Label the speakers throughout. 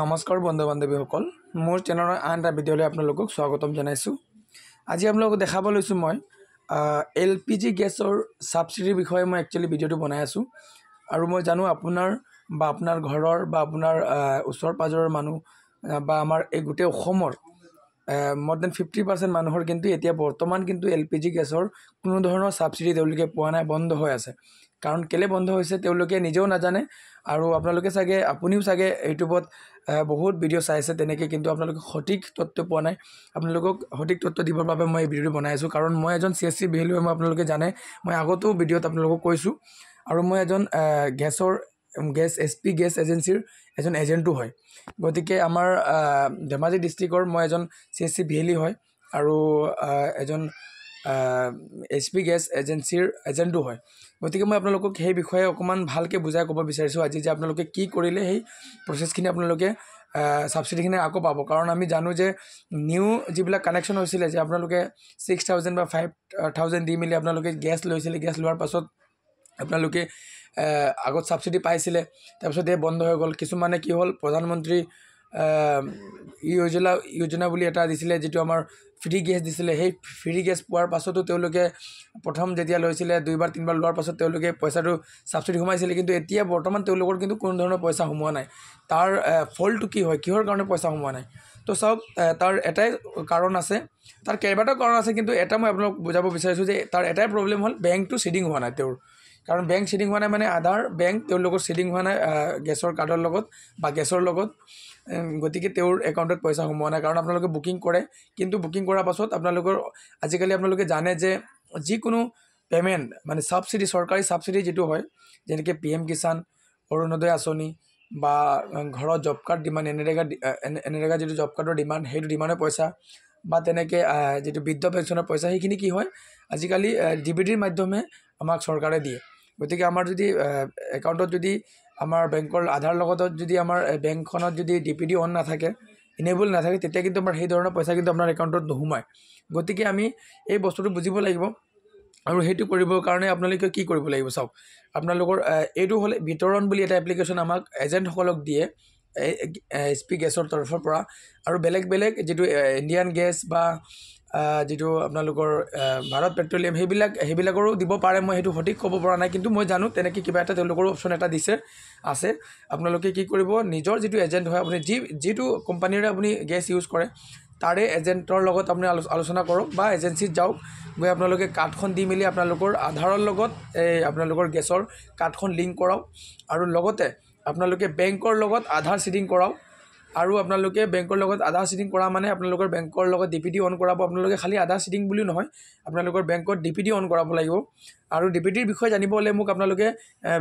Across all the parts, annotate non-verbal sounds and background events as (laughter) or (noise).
Speaker 1: নমস্কাৰ বন্ধু বান্ধৱীসকল মোৰ চেনেলৰ আন এটা ভিডিঅ'লৈ আপোনালোকক স্বাগতম জনাইছোঁ আজি আপোনালোকক দেখাব লৈছোঁ মই এল পি জি গেছৰ ছাবচিডিৰ বিষয়ে মই একচুৱেলি ভিডিঅ'টো বনাই আছোঁ আৰু মই জানো আপোনাৰ বা আপোনাৰ ঘৰৰ বা আপোনাৰ ওচৰ পাঁজৰৰ মানুহ বা আমাৰ এই গোটেই অসমৰ মৰ দেন ফিফটি পাৰ্চেণ্ট মানুহৰ কিন্তু এতিয়া বৰ্তমান কিন্তু এল পি জি গেছৰ কোনো ধৰণৰ ছাবচিডি তেওঁলোকে পোৱা নাই বন্ধ হৈ আছে কাৰণ কেলৈ বন্ধ হৈছে তেওঁলোকে নিজেও নাজানে আৰু আপোনালোকে চাগে আপুনিও চাগে ইউটিউবত বহুত ভিডিঅ' চাই আছে তেনেকৈ কিন্তু আপোনালোকে সঠিক তথ্য পোৱা নাই আপোনালোকক সঠিক তথ্য দিবৰ বাবে মই এই ভিডিঅ'টো বনাই আছোঁ কাৰণ মই এজন চি এছ চি বিহেলী মই আপোনালোকে জানে মই আগতেও ভিডিঅ'ত আপোনালোকক কৈছোঁ আৰু মই এজন গেছৰ গেছ এছ পি গেছ এজেঞ্চিৰ এজন এজেণ্টো হয় গতিকে আমাৰ ধেমাজি ডিষ্ট্ৰিক্টৰ মই এজন C S C V L E হয় আৰু এজন এছ পি গেছ এজেঞ্চিৰ এজেণ্টো হয় গতিকে মই আপোনালোকক সেই বিষয়ে অকণমান ভালকৈ বুজাই ক'ব বিচাৰিছোঁ আজি যে আপোনালোকে কি কৰিলে সেই প্ৰচেছখিনি আপোনালোকে ছাবচিডিখিনি আকৌ পাব কাৰণ আমি জানো যে নিউ যিবিলাক কানেকশ্যন হৈছিলে যে আপোনালোকে ছিক্স থাউজেণ্ড বা ফাইভ থাউজেণ্ড দি মেলি আপোনালোকে গেছ লৈছিলে গেছ লোৱাৰ পাছত আপোনালোকে আগত ছাবচিডি পাইছিলে তাৰপিছত এই বন্ধ হৈ গ'ল কিছুমানে কি হ'ল প্ৰধানমন্ত্ৰী ইজলা যোজনা বুলি এটা দিছিলে যিটো আমাৰ ফ্ৰী গেছ দিছিলে সেই ফ্ৰী গেছ পোৱাৰ পাছতো তেওঁলোকে প্ৰথম যেতিয়া লৈছিলে দুইবাৰ তিনিবাৰ লোৱাৰ পাছত তেওঁলোকে পইচাটো ছাবচিডি সোমাইছিলে কিন্তু এতিয়া বৰ্তমান তেওঁলোকৰ কিন্তু কোনো ধৰণৰ পইচা সোমোৱা নাই তাৰ ফলটো কি হয় কিহৰ কাৰণে পইচা সোমোৱা নাই তো চাওক তাৰ এটাই কাৰণ আছে তাৰ কেইবাটাও কাৰণ আছে কিন্তু এটা মই আপোনালোকক বুজাব বিচাৰিছোঁ যে তাৰ এটাই প্ৰব্লেম হ'ল বেংকটো চিডিং হোৱা নাই তেওঁৰ কাৰণ বেংক চিডিং হোৱা নাই মানে আধাৰ বেংক তেওঁলোকৰ চিডিং হোৱা নাই গেছৰ কাৰ্ডৰ লগত বা গেছৰ লগত গতিকে তেওঁৰ একাউণ্টত পইচা সোমোৱা নাই কাৰণ আপোনালোকে বুকিং কৰে কিন্তু বুকিং কৰাৰ পাছত আপোনালোকৰ আজিকালি আপোনালোকে জানে যে যিকোনো পে'মেণ্ট মানে ছাবচিডি চৰকাৰী ছাবচিডি যিটো হয় যেনেকৈ পি এম কিষাণ অৰুণোদয় আঁচনি বা ঘৰৰ job card demand NREGA NREGA যিটো জব কাৰ্ডৰ ডিমাণ্ড সেইটো ডিমাণ্ডৰ পইচা বা তেনেকৈ যিটো বৃদ্ধ পেঞ্চনৰ পইচা সেইখিনি কি হয় আজিকালি ডি বি ডিৰ মাধ্যমে আমাক চৰকাৰে দিয়ে গতিকে আমাৰ যদি একাউণ্টত যদি আমাৰ বেংকৰ আধাৰ লগত যদি আমাৰ বেংকখনত যদি ডি পি ডি অন নাথাকে ইনেবল নাথাকে তেতিয়া কিন্তু আমাৰ সেই ধৰণৰ পইচা কিন্তু আপোনাৰ একাউণ্টত নোসোমায় গতিকে আমি এই বস্তুটো বুজিব লাগিব আৰু সেইটো কৰিবৰ কাৰণে আপোনালোকে কি কৰিব লাগিব চাওক আপোনালোকৰ এইটো হ'লে বিতৰণ বুলি এটা এপ্লিকেশ্যন আমাক এজেণ্টসকলক দিয়ে এছ পি গেছৰ তৰফৰ পৰা আৰু বেলেগ বেলেগ যিটো ইণ্ডিয়ান গেছ বা যিটো আপোনালোকৰ ভাৰত পেট্ৰলিয়াম সেইবিলাক সেইবিলাকৰো দিব পাৰে মই সেইটো সঠিক ক'ব পৰা নাই কিন্তু মই জানো তেনেকৈ কিবা এটা তেওঁলোকৰো অপশ্যন এটা দিছে আছে আপোনালোকে কি কৰিব নিজৰ যিটো এজেণ্ট হয় আপুনি যি যিটো কোম্পানীৰে আপুনি গেছ ইউজ কৰে তাৰে এজেণ্টৰ লগত আপুনি আলো আলোচনা কৰক বা এজেঞ্চিত যাওক গৈ আপোনালোকে কাৰ্ডখন দি মেলি আপোনালোকৰ আধাৰৰ লগত এই আপোনালোকৰ গেছৰ কাৰ্ডখন লিংক কৰাওক আৰু লগতে আপোনালোকে বেংকৰ লগত আধাৰ চিডিং কৰাওক আৰু আপোনালোকে বেংকৰ লগত আধাৰ চিটিং কৰা মানে আপোনালোকৰ বেংকৰ লগত ডি পি টি অন কৰাব আপোনালোকে খালী আধাৰ চিটিং বুলি নহয় আপোনালোকৰ বেংকত ডি পি টি অন কৰাব লাগিব আৰু ডি পি টিৰ বিষয়ে জানিব হ'লে মোক আপোনালোকে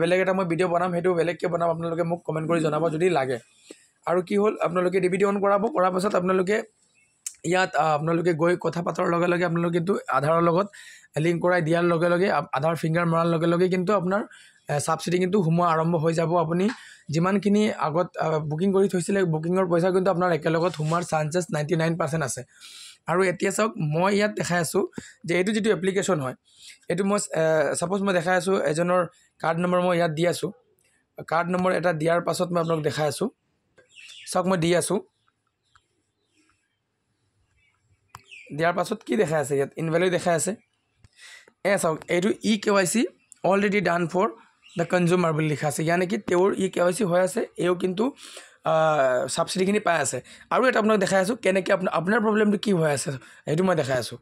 Speaker 1: বেলেগ এটা মই ভিডিঅ' বনাম সেইটো বেলেগকৈ বনাম আপোনালোকে মোক কমেণ্ট কৰি জনাব যদি লাগে আৰু কি হ'ল আপোনালোকে ডি পি টি অন কৰাব কৰাৰ পাছত আপোনালোকে ইয়াত আপোনালোকে গৈ কথা পাতাৰ লগে লগে আপোনালোকে কিন্তু আধাৰৰ লগত লিংক কৰাই দিয়াৰ লগে লগে আধাৰ ফিংগাৰ মৰাৰ লগে লগে কিন্তু আপোনাৰ ছাবচিডি কিন্তু সোমোৱা আৰম্ভ হৈ যাব আপুনি যিমানখিনি আগত বুকিং কৰি থৈছিলে বুকিঙৰ পইচা কিন্তু আপোনাৰ একেলগত সোমোৱাৰ চান্সেছ নাইণ্টি নাইন পাৰ্চেণ্ট আছে আৰু এতিয়া চাওক মই ইয়াত দেখাই আছোঁ যে এইটো যিটো এপ্লিকেশ্যন হয় এইটো মই ছাপ'জ মই দেখাই আছোঁ এজনৰ কাৰ্ড নম্বৰ মই ইয়াত দি আছোঁ কাৰ্ড নম্বৰ এটা দিয়াৰ পাছত মই আপোনাক দেখাই আছোঁ চাওক মই দি আছোঁ দিয়াৰ পাছত কি দেখাই আছে ইয়াত ইনভেলিউ দেখাই আছে এ চাওক এইটো E K Y C already done for the consumer বুলি লিখা আছে ইয়াৰ নেকি তেওঁৰ ই কে ৱাই চি হৈ আছে এওঁ কিন্তু ছাবচিডিখিনি পাই আছে আৰু এটা আপোনাক দেখাই আছোঁ কেনেকৈ আপোনাৰ আপোনাৰ প্ৰব্লেমটো কি হৈ আছে সেইটো মই দেখাই আছোঁ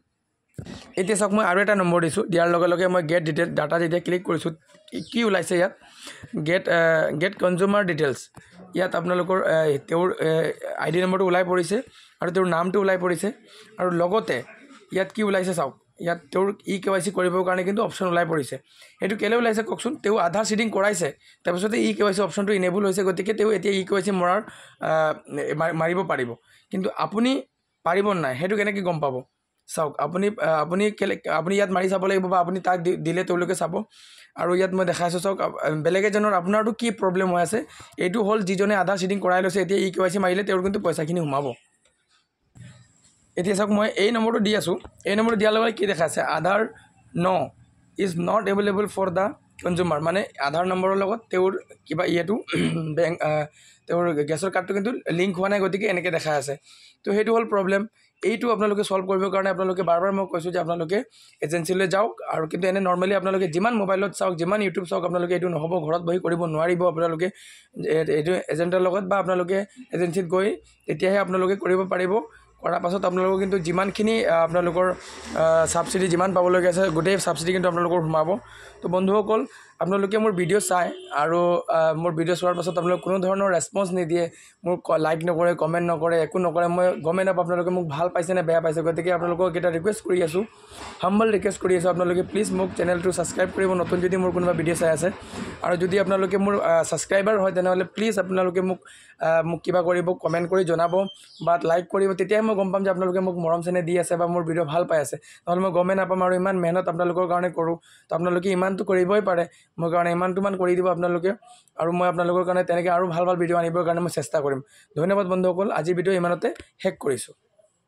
Speaker 1: এতিয়া চাওক মই আৰু এটা নম্বৰ দিছোঁ দিয়াৰ লগে লগে মই গেট ডিটেইল ডাটা যেতিয়া ক্লিক কৰিছোঁ কি ওলাইছে ইয়াত গেট গেট কনজিউমাৰ ডিটেইলছ ইয়াত আপোনালোকৰ তেওঁৰ আই ডি নম্বৰটো ওলাই পৰিছে আৰু তেওঁৰ নামটো ওলাই পৰিছে আৰু লগতে ইয়াত কি ওলাইছে চাওক ইয়াত তেওঁৰ ই কে ৱাই চি কৰিবৰ কাৰণে কিন্তু অপশ্যন ওলাই পৰিছে সেইটো কেলৈ ওলাইছে কওকচোন তেওঁ আধাৰ চিডিং কৰাইছে তাৰপিছতে ই কে ৱাই চি অপশ্যনটো ইনেবল হৈছে গতিকে তেওঁ এতিয়া ই কে ৱাই চি মৰাৰ মাৰিব পাৰিব কিন্তু আপুনি পাৰিব নাই সেইটো কেনেকৈ গম পাব চাওক আপুনি আপুনি কেলে আপুনি ইয়াত মাৰি চাব লাগিব বা আপুনি তাক দিলে তেওঁলোকে চাব আৰু ইয়াত মই দেখাইছোঁ চাওক বেলেগ এজনৰ আপোনাৰতো কি প্ৰব্লেম হৈ আছে এইটো হ'ল যিজনে আধাৰ চিডিং কৰাই লৈছে এতিয়া ই কে ৱাই চি মাৰিলে তেওঁৰ কিন্তু পইচাখিনি সোমাব এতিয়া চাওক মই এই নম্বৰটো দি আছোঁ এই নম্বৰটো দিয়াৰ লগে লগে কি দেখা আছে Aadhaar no is not available for the consumer মানে আধাৰ নম্বৰৰ লগত তেওঁৰ কিবা ইয়েটো বেংক (clears throat) তেওঁৰ গেছৰ কাৰ্ডটো কিন্তু লিংক হোৱা নাই গতিকে এনেকৈ দেখা আছে তো সেইটো হ'ল প্ৰব্লেম এইটো আপোনালোকে ছল্ভ কৰিবৰ কাৰণে আপোনালোকে বাৰ বাৰ মই কৈছোঁ যে আপোনালোকে এজেঞ্চিলৈ যাওক আৰু কিন্তু এনে নৰ্মেলি আপোনালোকে যিমান মোবাইলত চাওক যিমান ইউটিউব চাওক আপোনালোকে এইটো নহ'ব ঘৰত বহি কৰিব নোৱাৰিব আপোনালোকে এইটো এজেণ্টৰ লগত বা আপোনালোকে এজেঞ্চিত গৈ তেতিয়াহে আপোনালোকে কৰিব পাৰিব কৰাৰ পাছত আপোনালোকৰ কিন্তু যিমানখিনি আপোনালোকৰ ছাবচিডি যিমান পাবলগীয়া আছে গোটেই ছাবচিডি কিন্তু আপোনালোকৰ সোমাব তো বন্ধুসকল আপোনালোকে মোৰ ভিডিঅ' চায় আৰু মোৰ ভিডিঅ' চোৱাৰ পাছত আপোনালোকে কোনো ধৰণৰ ৰেছপন্স নিদিয়ে মোক লাইক নকৰে কমেণ্ট নকৰে একো নকৰে মই গমেই নাপাওঁ আপোনালোকে মোক ভাল পাইছে নে বেয়া পাইছে গতিকে আপোনালোকক এটা ৰিকুৱেষ্ট কৰি আছোঁ হাম্বল ৰিকুৱেষ্ট কৰি আছোঁ আপোনালোকে প্লিজ মোক চেনেলটো ছাবস্ক্ৰাইব কৰিব নতুন যদি মোৰ কোনোবা ভিডিঅ' চাই আছে আৰু যদি আপোনালোকে মোৰ ছাবস্ক্ৰাইবাৰ হয় তেনেহ'লে প্লিজ আপোনালোকে মোক মোক কিবা কৰিব কমেণ্ট কৰি জনাব বা লাইক কৰিব তেতিয়াহে মই মই গম পাম যে আপোনালোকে মোক মৰম চেনেহ দি আছে বা মোৰ ভিডিঅ' ভাল পাই আছে নহ'লে মই গমেই নাপাম আৰু ইমান মেহনত আপোনালোকৰ কাৰণে কৰোঁ তো আপোনালোকে ইমানটো কৰিবই পাৰে মোৰ কাৰণে ইমানটো ইমানটোমান কৰি দিব আপোনালোকে আৰু মই আপোনালোকৰ কাৰণে তেনেকৈ আৰু ভাল ভাল ভিডিঅ' আনিবৰ কাৰণে মই চেষ্টা কৰিম ধন্যবাদ বন্ধুসকল আজিৰ ভিডিঅ' ইমানতে শেষ কৰিছোঁ